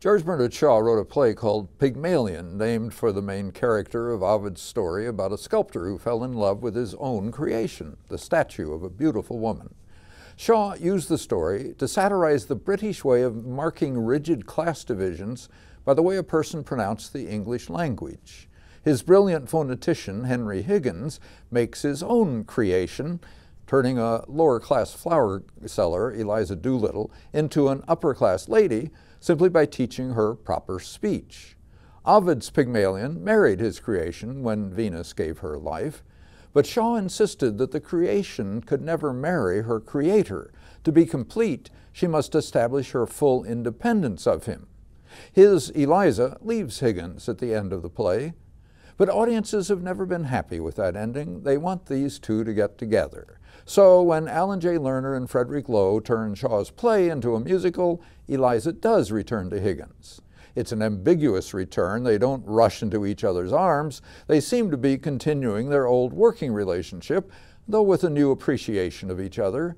George Bernard Shaw wrote a play called Pygmalion, named for the main character of Ovid's story about a sculptor who fell in love with his own creation, the statue of a beautiful woman. Shaw used the story to satirize the British way of marking rigid class divisions by the way a person pronounced the English language. His brilliant phonetician, Henry Higgins, makes his own creation, turning a lower class flower seller, Eliza Doolittle, into an upper class lady simply by teaching her proper speech. Ovid's Pygmalion married his creation when Venus gave her life, but Shaw insisted that the creation could never marry her creator. To be complete, she must establish her full independence of him. His Eliza leaves Higgins at the end of the play, but audiences have never been happy with that ending. They want these two to get together. So when Alan J. Lerner and Frederick Lowe turn Shaw's play into a musical, Eliza does return to Higgins. It's an ambiguous return. They don't rush into each other's arms. They seem to be continuing their old working relationship, though with a new appreciation of each other.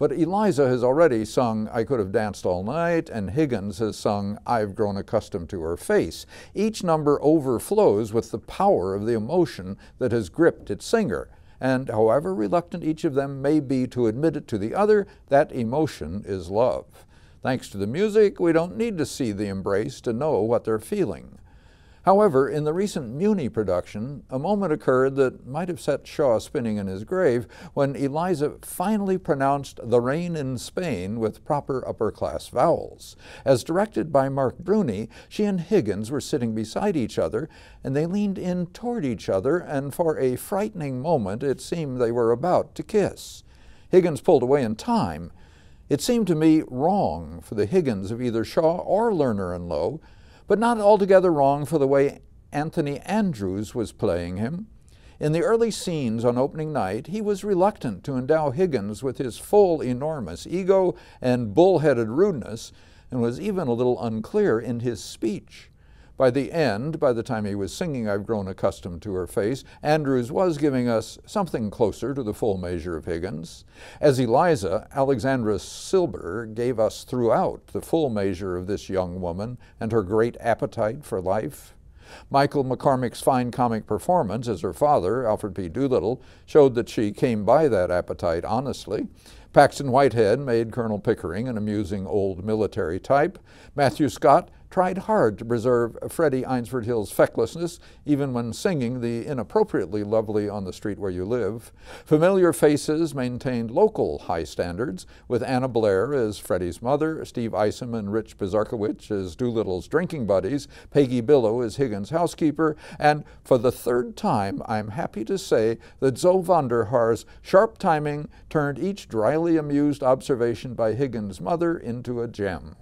But Eliza has already sung I Could Have Danced All Night, and Higgins has sung I've Grown Accustomed to Her Face. Each number overflows with the power of the emotion that has gripped its singer. And however reluctant each of them may be to admit it to the other, that emotion is love. Thanks to the music, we don't need to see the embrace to know what they're feeling. However, in the recent Muni production, a moment occurred that might have set Shaw spinning in his grave when Eliza finally pronounced the rain in Spain with proper upper class vowels. As directed by Mark Bruni, she and Higgins were sitting beside each other, and they leaned in toward each other, and for a frightening moment it seemed they were about to kiss. Higgins pulled away in time. It seemed to me wrong for the Higgins of either Shaw or Lerner and Lowe but not altogether wrong for the way Anthony Andrews was playing him. In the early scenes on opening night, he was reluctant to endow Higgins with his full enormous ego and bullheaded rudeness, and was even a little unclear in his speech. By the end, by the time he was singing I've Grown Accustomed to Her Face, Andrews was giving us something closer to the full measure of Higgins. As Eliza, Alexandra Silber gave us throughout the full measure of this young woman and her great appetite for life. Michael McCormick's fine comic performance as her father, Alfred P. Doolittle, showed that she came by that appetite honestly, Paxton Whitehead made Colonel Pickering an amusing old military type. Matthew Scott tried hard to preserve Freddie Einsford Hill's fecklessness, even when singing the inappropriately lovely On the Street Where You Live. Familiar Faces maintained local high standards, with Anna Blair as Freddie's mother, Steve Isom and Rich Bizarkowicz as Doolittle's drinking buddies, Peggy Billow as Higgins' housekeeper, and for the third time, I'm happy to say that Zoe Vanderhaar's sharp timing turned each dry highly amused observation by Higgins' mother into a gem.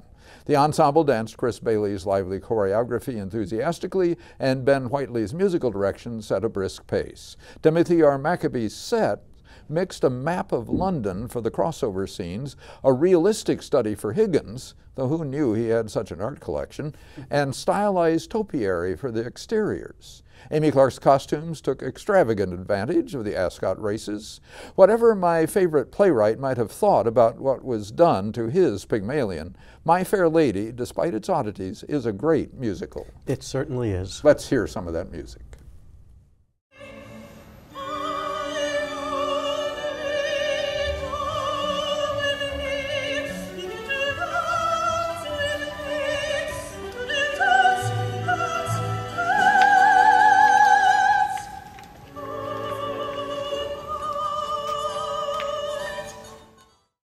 The ensemble danced Chris Bailey's lively choreography enthusiastically, and Ben Whiteley's musical direction set a brisk pace. Timothy R. Maccabee's set mixed a map of London for the crossover scenes, a realistic study for Higgins, though who knew he had such an art collection, and stylized topiary for the exteriors. Amy Clark's costumes took extravagant advantage of the Ascot races. Whatever my favorite playwright might have thought about what was done to his Pygmalion, My Fair Lady, despite its oddities, is a great musical. It certainly is. Let's hear some of that music.